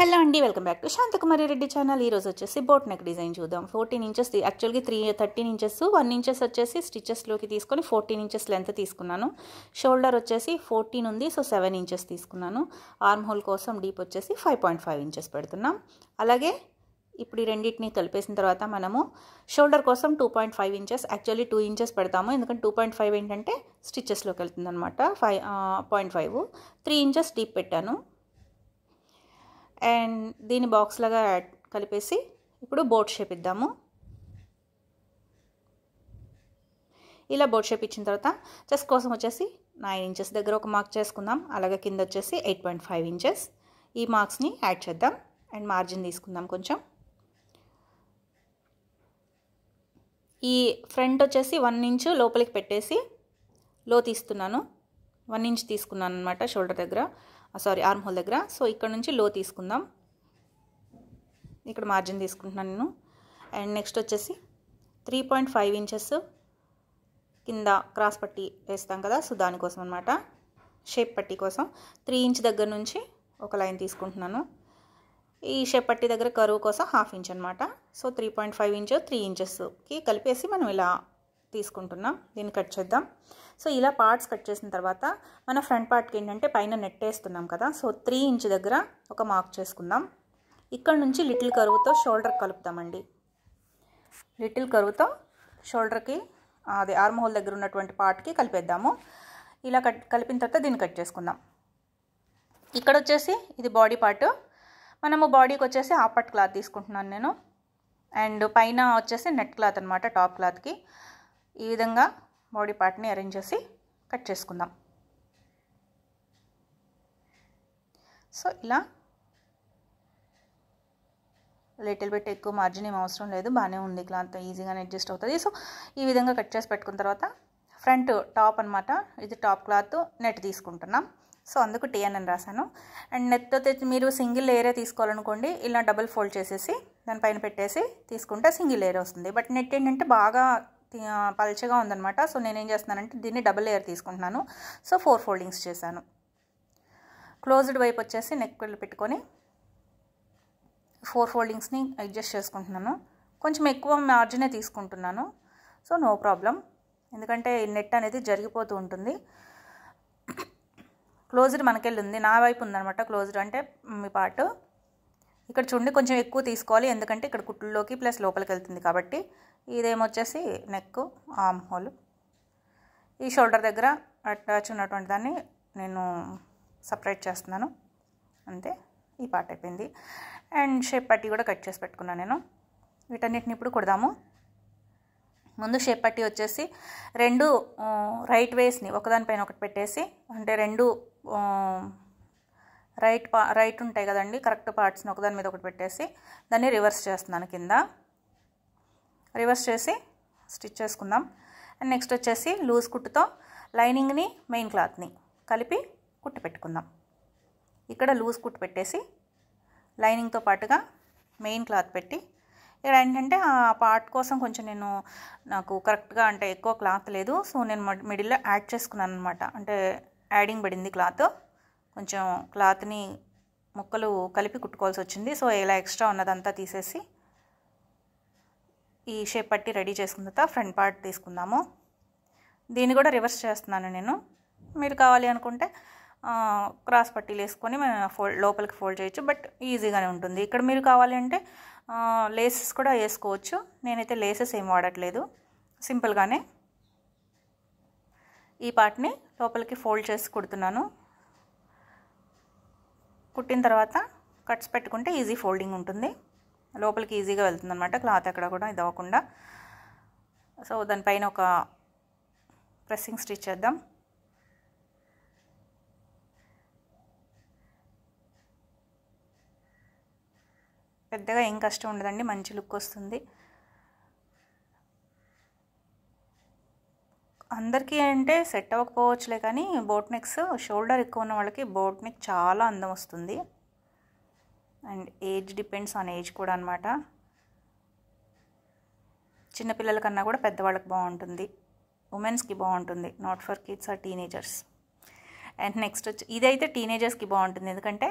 hello అండి welcome back to Shanthakumari Reddy channel ఈరోజు వచ్చేసి బోట్ నెక్ డిజైన్ చూద్దాం ఫోర్టీన్ ఇంచెస్ యాక్చువల్గా three thirteen inches one inches వచ్చేసి స్టిచెస్లోకి తీసుకొని ఫోర్టీన్ ఇంచెస్ లెంత్ తీసుకున్నాను షోల్డర్ వచ్చేసి ఫోర్టీన్ ఉంది సో సెవెన్ ఇంచెస్ తీసుకున్నాను ఆర్మ్ హోల్ కోసం డీప్ వచ్చేసి ఫైవ్ పాయింట్ ఫైవ్ ఇంచెస్ పెడుతున్నాం అలాగే ఇప్పుడు ఈ రెండింటిని కలిపేసిన తర్వాత మనము షోల్డర్ కోసం two point five inches actually two inches పెడతాము ఎందుకంటే టూ పాయింట్ ఫైవ్ ఏంటంటే స్టిచెస్లోకి వెళ్తుంది అనమాట five point five three inches deep పెట్టాను అండ్ దీని బాక్స్ లాగా కలిపేసి ఇప్పుడు బోట్ షేప్ ఇద్దాము ఇలా బోట్ షేప్ ఇచ్చిన తర్వాత చెస్ కోసం వచ్చేసి నైన్ ఇంచెస్ దగ్గర ఒక మార్క్ చేసుకుందాం అలాగే కింద వచ్చేసి ఎయిట్ పాయింట్ ఫైవ్ ఇంచెస్ ఈ మార్క్స్ని యాడ్ చేద్దాం అండ్ మార్జిన్ తీసుకుందాం కొంచెం ఈ ఫ్రంట్ వచ్చేసి వన్ ఇంచ్ లోపలికి పెట్టేసి లో తీస్తున్నాను వన్ ఇంచ్ తీసుకున్నాను అనమాట షోల్డర్ దగ్గర సారీ ఆర్మ్ హోల్ దగ్గర సో ఇక్కడ నుంచి లో తీసుకుందాం ఇక్కడ మార్జిన్ తీసుకుంటున్నాను నేను అండ్ నెక్స్ట్ వచ్చేసి త్రీ పాయింట్ ఫైవ్ ఇంచెస్ కింద క్రాస్ పట్టి వేస్తాం కదా సో దానికోసం అనమాట షేప్ పట్టి కోసం త్రీ ఇంచ్ దగ్గర నుంచి ఒక లైన్ తీసుకుంటున్నాను ఈ షేప్ పట్టి దగ్గర కరువు కోసం హాఫ్ ఇంచ్ అనమాట so three point five inch three ఇంచెస్కి కలిపేసి మనం ఇలా తీసుకుంటున్నాం దీన్ని కట్ చేద్దాం సో ఇలా పార్ట్స్ కట్ చేసిన తర్వాత మన ఫ్రంట్ పార్ట్కి ఏంటంటే పైన నెట్ వేస్తున్నాం కదా సో త్రీ ఇంచ్ దగ్గర ఒక మార్క్ చేసుకుందాం ఇక్కడ నుంచి లిటిల్ కరువుతో షోల్డర్ కలుపుతామండి లిటిల్ కరువుతో షోల్డర్కి అది ఆర్మ్ హోల్ దగ్గర ఉన్నటువంటి పార్ట్కి కలిపేద్దాము ఇలా కట్ కలిపిన తర్వాత దీన్ని కట్ చేసుకుందాం ఇక్కడ వచ్చేసి ఇది బాడీ పార్ట్ మనము బాడీకి వచ్చేసి ఆపట్ క్లాత్ తీసుకుంటున్నాను నేను అండ్ పైన వచ్చేసి నెట్ క్లాత్ అనమాట టాప్ క్లాత్కి ఈ విధంగా బాడీ పార్ట్ని అరేంజ్ చేసి కట్ చేసుకుందాం సో ఇలా లిటిల్ బిట్ ఎక్కువ మార్జిన్ ఏం అవసరం లేదు బాగానే ఉంది క్లాత్ ఈజీగానే అడ్జస్ట్ అవుతుంది సో ఈ విధంగా కట్ చేసి పెట్టుకున్న తర్వాత ఫ్రంట్ టాప్ అనమాట ఇది టాప్ క్లాత్ నెట్ తీసుకుంటున్నాం సో అందుకు టీఎన్ అని రాశాను అండ్ నెట్ అయితే మీరు సింగిల్ లేయరే తీసుకోవాలనుకోండి ఇలా డబుల్ ఫోల్డ్ చేసేసి దానిపైన పెట్టేసి తీసుకుంటే సింగిల్ లేయర్ వస్తుంది బట్ నెట్ ఏంటంటే బాగా పలచగా ఉందనమాట సో నేనేం చేస్తున్నానంటే దీన్ని డబుల్ లేయర్ తీసుకుంటున్నాను సో ఫోర్ ఫోల్డింగ్స్ చేశాను క్లోజ్డ్ వైపు వచ్చేసి నెక్ పెట్టుకొని ఫోర్ ఫోల్డింగ్స్ని అడ్జస్ట్ చేసుకుంటున్నాను కొంచెం ఎక్కువ మార్జినే తీసుకుంటున్నాను సో నో ప్రాబ్లం ఎందుకంటే నెట్ అనేది జరిగిపోతూ ఉంటుంది క్లోజ్డ్ మనకెళ్ళి ఉంది నా వైపు ఉందనమాట క్లోజ్డ్ అంటే మీ పార్ట్ ఇక్కడ చుండి కొంచెం ఎక్కువ తీసుకోవాలి ఎందుకంటే ఇక్కడ కుట్లలోకి ప్లస్ లోపలికి వెళ్తుంది కాబట్టి ఇదేమొచ్చేసి నెక్ ఆమ్ హోల్ ఈ షోల్డర్ దగ్గర అటాచ్ ఉన్నటువంటి దాన్ని నేను సపరేట్ చేస్తున్నాను అంతే ఈ పార్ట్ అయిపోయింది అండ్ షేప్ పట్టి కూడా కట్ చేసి పెట్టుకున్నాను నేను వీటన్నిటిని ఇప్పుడు కుడదాము ముందు షేప్ పట్టి వచ్చేసి రెండు రైట్ uh, వేస్ని ఒకదానిపైన ఒకటి పెట్టేసి అంటే రెండు uh, రైట్ పా రైట్ ఉంటాయి కదండి కరెక్ట్ పార్ట్స్ని ఒకదాని మీద ఒకటి పెట్టేసి దాన్ని రివర్స్ చేస్తున్నాను కింద రివర్స్ చేసి స్టిచ్ చేసుకుందాం అండ్ నెక్స్ట్ వచ్చేసి లూజ్ కుట్టుతో లైనింగ్ని మెయిన్ క్లాత్ని కలిపి కుట్టు పెట్టుకుందాం ఇక్కడ లూజ్ కుట్టు పెట్టేసి లైనింగ్తో పాటుగా మెయిన్ క్లాత్ పెట్టి ఇక్కడ ఏంటంటే ఆ పార్ట్ కోసం కొంచెం నేను నాకు కరెక్ట్గా అంటే ఎక్కువ క్లాత్ లేదు సో నేను మిడిల్లో యాడ్ చేసుకున్నాను అనమాట అంటే యాడింగ్ పడింది క్లాత్ కొంచెం క్లాత్ని ముక్కలు కలిపి కుట్టుకోవాల్సి వచ్చింది సో ఇలా ఎక్స్ట్రా ఉన్నదంతా తీసేసి ఈ షేప్ పట్టి రెడీ చేసుకున్న తర్వాత ఫ్రంట్ పార్ట్ తీసుకుందాము దీన్ని కూడా రివర్స్ చేస్తున్నాను నేను మీరు కావాలి అనుకుంటే క్రాస్ పట్టీలు వేసుకొని మేము ఫోల్డ్ లోపలికి ఫోల్డ్ చేయొచ్చు బట్ ఈజీగానే ఉంటుంది ఇక్కడ మీరు కావాలి అంటే లేసెస్ కూడా వేసుకోవచ్చు నేనైతే లేసెస్ ఏం వాడట్లేదు సింపుల్గానే ఈ పార్ట్ని లోపలికి ఫోల్డ్ చేసి కుడుతున్నాను కుట్టిన తర్వాత కట్స్ పెట్టుకుంటే ఈజీ ఫోల్డింగ్ ఉంటుంది లోపలికి ఈజీగా వెళ్తుంది అనమాట క్లాత్ ఎక్కడ కూడా ఇది అవ్వకుండా సో దానిపైన ఒక ప్రెస్సింగ్ స్టిచ్ చేద్దాం పెద్దగా ఏం కష్టం ఉండదండి మంచి లుక్ వస్తుంది అందరికీ అంటే సెట్ అవ్వకపోవచ్చులే కానీ బోట్ షోల్డర్ ఎక్కువ ఉన్న వాళ్ళకి బోట్ చాలా అందం వస్తుంది and age depends on age కూడా అనమాట చిన్నపిల్లలకన్నా కూడా పెద్దవాళ్ళకి బాగుంటుంది ఉమెన్స్కి బాగుంటుంది not for kids or teenagers and next వచ్చి ఇదైతే టీనేజర్స్కి బాగుంటుంది ఎందుకంటే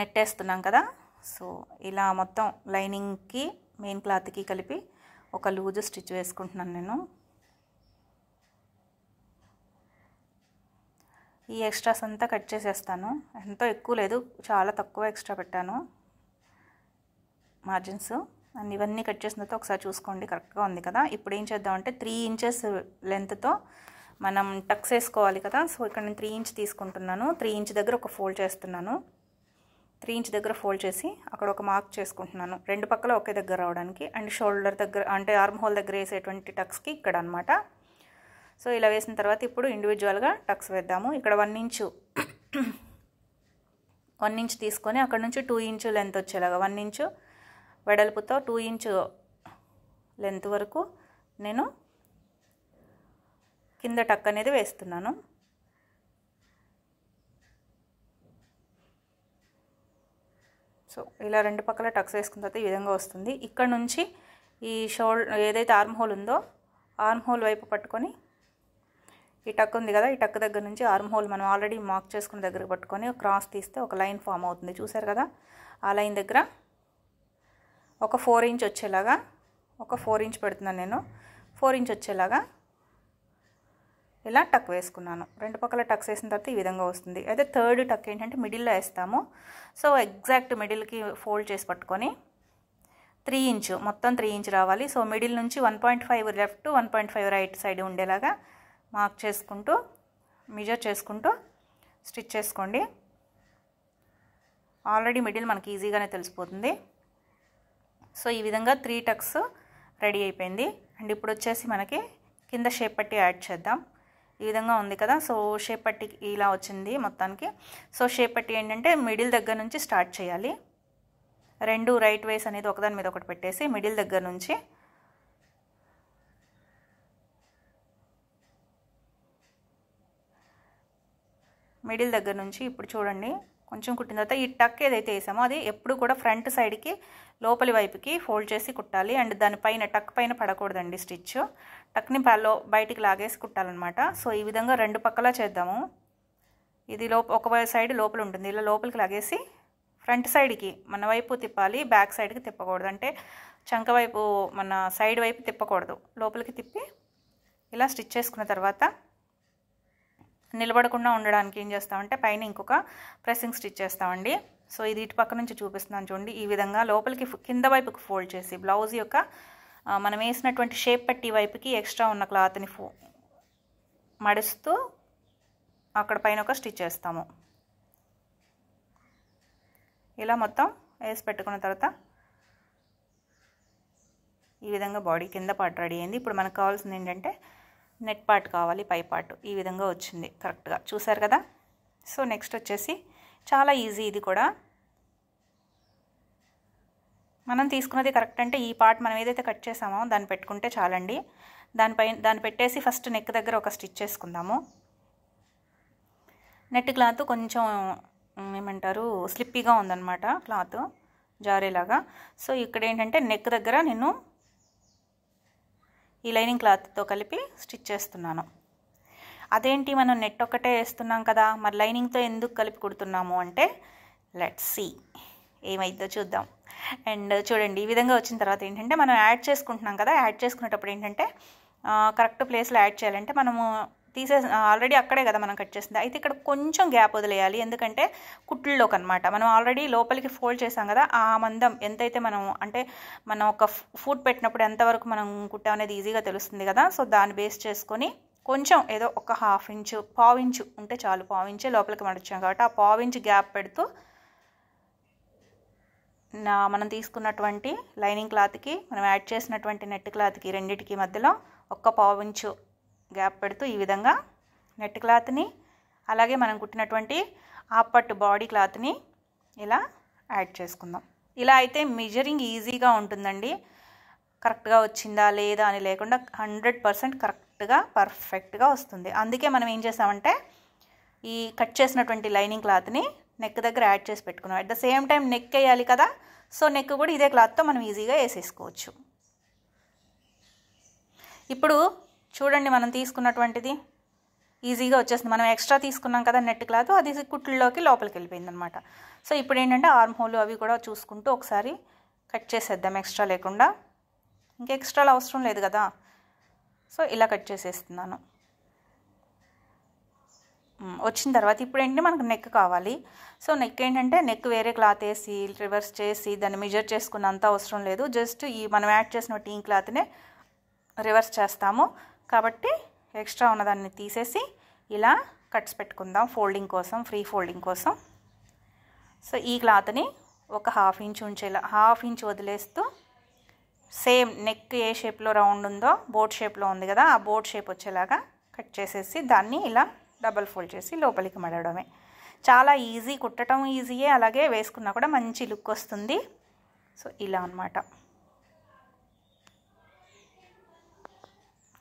నెట్టేస్తున్నాం కదా సో ఇలా మొత్తం లైనింగ్కి మెయిన్ క్లాత్కి కలిపి ఒక లూజ్ స్టిచ్ వేసుకుంటున్నాను నేను ఈ ఎక్స్ట్రాస్ అంతా కట్ చేసేస్తాను ఎంతో ఎక్కువ లేదు చాలా తక్కువ ఎక్స్ట్రా పెట్టాను మార్జిన్స్ అండ్ ఇవన్నీ కట్ చేసిన తర్వాత ఒకసారి చూసుకోండి కరెక్ట్గా ఉంది కదా ఇప్పుడు ఏం చేద్దామంటే త్రీ ఇంచెస్ లెంత్తో మనం టక్స్ వేసుకోవాలి కదా సో ఇక్కడ నేను త్రీ ఇంచ్ తీసుకుంటున్నాను త్రీ ఇంచ్ దగ్గర ఒక ఫోల్డ్ చేస్తున్నాను త్రీ ఇంచ్ దగ్గర ఫోల్డ్ చేసి అక్కడ ఒక మార్క్ చేసుకుంటున్నాను రెండు పక్కల ఒకే దగ్గర రావడానికి అండ్ షోల్డర్ దగ్గర అంటే ఆర్మ్ హోల్ దగ్గర వేసేటువంటి టక్స్కి ఇక్కడ అనమాట సో ఇలా వేసిన తర్వాత ఇప్పుడు ఇండివిజువల్గా టక్స్ వేద్దాము ఇక్కడ వన్ ఇంచు వన్ ఇంచ్ తీసుకొని అక్కడ నుంచి టూ ఇంచు లెంత్ వచ్చేలాగా వన్ ఇంచు వెడల్పుతో టూ ఇంచు లెంత్ వరకు నేను కింద టక్ అనేది వేస్తున్నాను సో ఇలా రెండు పక్కల టక్స్ వేసుకున్న తర్వాత ఈ విధంగా వస్తుంది ఇక్కడ నుంచి ఈ షోల్డర్ ఏదైతే ఆర్మ్ హోల్ ఉందో ఆర్మ్ హోల్ వైపు పట్టుకొని ఈ టక్ ఉంది కదా ఈ టక్ దగ్గర నుంచి ఆర్మ్ హోల్ మనం ఆల్రెడీ మార్క్ చేసుకున్న దగ్గర పట్టుకొని క్రాస్ తీస్తే ఒక లైన్ ఫామ్ అవుతుంది చూసారు కదా ఆ లైన్ దగ్గర ఒక ఫోర్ ఇంచ్ వచ్చేలాగా ఒక ఫోర్ ఇంచ్ పెడుతున్నాను నేను ఫోర్ ఇంచ్ వచ్చేలాగా ఇలా టక్ వేసుకున్నాను రెండు పక్కల టక్స్ వేసిన తర్వాత ఈ విధంగా వస్తుంది అయితే థర్డ్ టక్ ఏంటంటే మిడిల్లో వేస్తాము సో ఎగ్జాక్ట్ మిడిల్కి ఫోల్డ్ చేసి పట్టుకొని త్రీ ఇంచు మొత్తం త్రీ ఇంచ్ రావాలి సో మిడిల్ నుంచి one point five left one point five right side ఉండేలాగా మార్క్ చేసుకుంటూ మెజర్ చేసుకుంటూ స్టిచ్ చేసుకోండి ఆల్రెడీ మిడిల్ మనకి ఈజీగానే తెలిసిపోతుంది సో ఈ విధంగా త్రీ టక్స్ రెడీ అయిపోయింది అండ్ ఇప్పుడు వచ్చేసి మనకి కింద షేప్ పట్టి యాడ్ చేద్దాం ఈ విధంగా ఉంది కదా సో షేప్ పట్టి ఇలా వచ్చింది మొత్తానికి సో షేప్ పట్టి ఏంటంటే మిడిల్ దగ్గర నుంచి స్టార్ట్ చేయాలి రెండు రైట్ వేస్ అనేది ఒకదాని మీద ఒకటి పెట్టేసి మిడిల్ దగ్గర నుంచి మిడిల్ దగ్గర నుంచి ఇప్పుడు చూడండి కొంచెం కుట్టిన తర్వాత ఈ టక్ ఏదైతే వేసామో అది ఎప్పుడు కూడా ఫ్రంట్ సైడ్కి లోపలి వైపుకి ఫోల్డ్ చేసి కుట్టాలి అండ్ దానిపైన టక్ పైన పడకూడదండి స్టిచ్ టక్ని లో బయటికి లాగేసి కుట్టాలన్నమాట సో ఈ విధంగా రెండు పక్కలా చేద్దాము ఇది లోప ఒక సైడ్ లోపల ఉంటుంది ఇలా లోపలికి లాగేసి ఫ్రంట్ సైడ్కి మన వైపు తిప్పాలి బ్యాక్ సైడ్కి తిప్పకూడదు అంటే చంక వైపు మన సైడ్ వైపు తిప్పకూడదు లోపలికి తిప్పి ఇలా స్టిచ్ చేసుకున్న తర్వాత నిలబడకుండా ఉండడానికి ఏం చేస్తామంటే పైన ఇంకొక ప్రెస్సింగ్ స్టిచ్ చేస్తామండి సో ఇది ఇటు పక్క నుంచి చూపిస్తున్నాను చూడండి ఈ విధంగా లోపలికి కింద వైపుకి ఫోల్డ్ చేసి బ్లౌజ్ యొక్క మనం వేసినటువంటి షేప్ పట్టి వైపుకి ఎక్స్ట్రా ఉన్న క్లాత్ని ఫో మడుస్తూ అక్కడ పైన ఒక స్టిచ్ చేస్తాము ఇలా మొత్తం వేసి పెట్టుకున్న తర్వాత ఈ విధంగా బాడీ కింద పాటు రెడీ అయింది ఇప్పుడు మనకు కావాల్సింది ఏంటంటే నెట్ పార్ట్ కావాలి పై పార్ట్ ఈ విధంగా వచ్చింది కరెక్ట్గా చూసారు కదా సో నెక్స్ట్ వచ్చేసి చాలా ఈజీ ఇది కూడా మనం తీసుకున్నది కరెక్ట్ అంటే ఈ పార్ట్ మనం ఏదైతే కట్ చేసామో దాన్ని పెట్టుకుంటే చాలండి దానిపై దాన్ని పెట్టేసి ఫస్ట్ నెక్ దగ్గర ఒక స్టిచ్ చేసుకుందాము నెట్ క్లాత్ కొంచెం ఏమంటారు స్లిప్పీగా ఉందన్నమాట క్లాత్ జారేలాగా సో ఇక్కడ ఏంటంటే నెక్ దగ్గర నేను ఈ లైనింగ్ క్లాత్తో కలిపి స్టిచ్ చేస్తున్నాను అదేంటి మనం నెట్ ఒక్కటే వేస్తున్నాం కదా మరి లైనింగ్తో ఎందుకు కలిపి కుడుతున్నాము అంటే లెట్ సి ఏమైందో చూద్దాం అండ్ చూడండి ఈ విధంగా వచ్చిన తర్వాత ఏంటంటే మనం యాడ్ చేసుకుంటున్నాం కదా యాడ్ చేసుకునేటప్పుడు ఏంటంటే కరెక్ట్ ప్లేస్లో యాడ్ చేయాలంటే మనము తీసే ఆల్రెడీ అక్కడే కదా మనం కట్ చేసింది అయితే ఇక్కడ కొంచెం గ్యాప్ వదిలేయాలి ఎందుకంటే కుట్లలోకి అనమాట మనం ఆల్రెడీ లోపలికి ఫోల్డ్ చేసాం కదా ఆ మందం ఎంతైతే మనం అంటే మనం ఒక ఫుడ్ పెట్టినప్పుడు ఎంతవరకు మనం అనేది ఈజీగా తెలుస్తుంది కదా సో దాన్ని బేస్ చేసుకొని కొంచెం ఏదో ఒక హాఫ్ ఇంచు పావు ఇంచు ఉంటే చాలు పావు ఇంచే లోపలికి వచ్చాం కాబట్టి ఆ పావు ఇంచు గ్యాప్ పెడుతూ నా మనం తీసుకున్నటువంటి లైనింగ్ క్లాత్కి మనం యాడ్ చేసినటువంటి నెట్ క్లాత్కి రెండింటికి మధ్యలో ఒక్క పావు ఇంచు గ్యాప్ పెడుతూ ఈ విధంగా నెట్ క్లాత్ని అలాగే మనం కుట్టినటువంటి ఆపట్టు బాడీ క్లాత్ని ఇలా యాడ్ చేసుకుందాం ఇలా అయితే మెజరింగ్ ఈజీగా ఉంటుందండి కరెక్ట్గా వచ్చిందా లేదా అని లేకుండా హండ్రెడ్ పర్సెంట్ కరెక్ట్గా పర్ఫెక్ట్గా వస్తుంది అందుకే మనం ఏం చేసామంటే ఈ కట్ చేసినటువంటి లైనింగ్ క్లాత్ని నెక్ దగ్గర యాడ్ చేసి పెట్టుకున్నాం at the same time neck వేయాలి కదా సో నెక్ కూడా ఇదే క్లాత్తో మనం ఈజీగా వేసేసుకోవచ్చు ఇప్పుడు చూడండి మనం తీసుకున్నటువంటిది ఈజీగా వచ్చేస్తుంది మనం ఎక్స్ట్రా తీసుకున్నాం కదా నెట్ క్లాత్ అది కుట్లలోకి లోపలికి వెళ్ళిపోయింది అనమాట సో ఇప్పుడు ఏంటంటే ఆర్మ్ హోల్ అవి కూడా చూసుకుంటూ ఒకసారి కట్ చేసేద్దాం ఎక్స్ట్రా లేకుండా ఇంకా ఎక్స్ట్రాలు అవసరం లేదు కదా సో ఇలా కట్ చేసేస్తున్నాను వచ్చిన తర్వాత ఇప్పుడు ఏంటి మనకు నెక్ కావాలి సో నెక్ ఏంటంటే నెక్ వేరే క్లాత్ వేసి రివర్స్ చేసి దాన్ని మెజర్ చేసుకున్నంత అవసరం లేదు జస్ట్ ఈ మనం యాడ్ చేసిన టీన్ క్లాత్నే రివర్స్ చేస్తాము కాబట్టి ఎక్స్ట్రా ఉన్నదాన్ని తీసేసి ఇలా కట్స్ పెట్టుకుందాం ఫోల్డింగ్ కోసం ఫ్రీ ఫోల్డింగ్ కోసం సో ఈ క్లాత్ని ఒక హాఫ్ ఇంచ్ ఉంచేలా హాఫ్ ఇంచ్ వదిలేస్తూ సేమ్ నెక్ ఏ షేప్లో రౌండ్ ఉందో బోట్ షేప్లో ఉంది కదా ఆ బోట్ షేప్ వచ్చేలాగా కట్ చేసేసి దాన్ని ఇలా డబల్ ఫోల్డ్ చేసి లోపలికి మడవడమే చాలా ఈజీ కుట్టడం ఈజీయే అలాగే వేసుకున్నా కూడా మంచి లుక్ వస్తుంది సో ఇలా అనమాట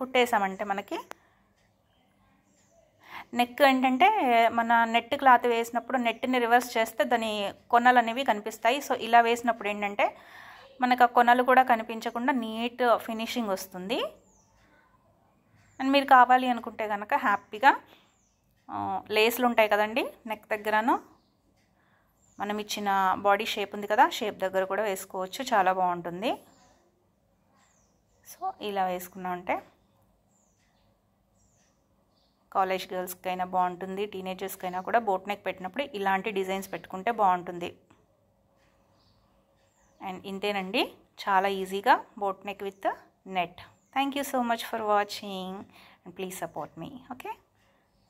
కుట్టేసామంటే మనకి నెక్ ఏంటంటే మన నెట్ క్లాత్ వేసినప్పుడు నెట్ని రివర్స్ చేస్తే దాని కొనలు అనేవి కనిపిస్తాయి సో ఇలా వేసినప్పుడు ఏంటంటే మనకు ఆ కొనలు కూడా కనిపించకుండా నీట్ ఫినిషింగ్ వస్తుంది అండ్ మీరు కావాలి అనుకుంటే కనుక హ్యాపీగా లేస్లు ఉంటాయి కదండి నెక్ దగ్గరను మనం ఇచ్చిన బాడీ షేప్ ఉంది కదా షేప్ దగ్గర కూడా వేసుకోవచ్చు చాలా బాగుంటుంది సో ఇలా వేసుకున్నామంటే కాలేజ్ గర్ల్స్కైనా బాగుంటుంది టీనేజర్స్కైనా కూడా బోట్ నెక్ పెట్టినప్పుడు ఇలాంటి డిజైన్స్ పెట్టుకుంటే బాగుంటుంది అండ్ ఇంతేనండి చాలా ఈజీగా boat neck with net thank you so much for watching and please support మీ okay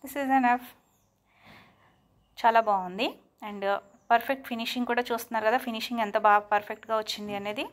this is enough చాలా బాగుంది అండ్ పర్ఫెక్ట్ ఫినిషింగ్ కూడా చూస్తున్నారు కదా ఫినిషింగ్ ఎంత బాగా పర్ఫెక్ట్గా వచ్చింది అనేది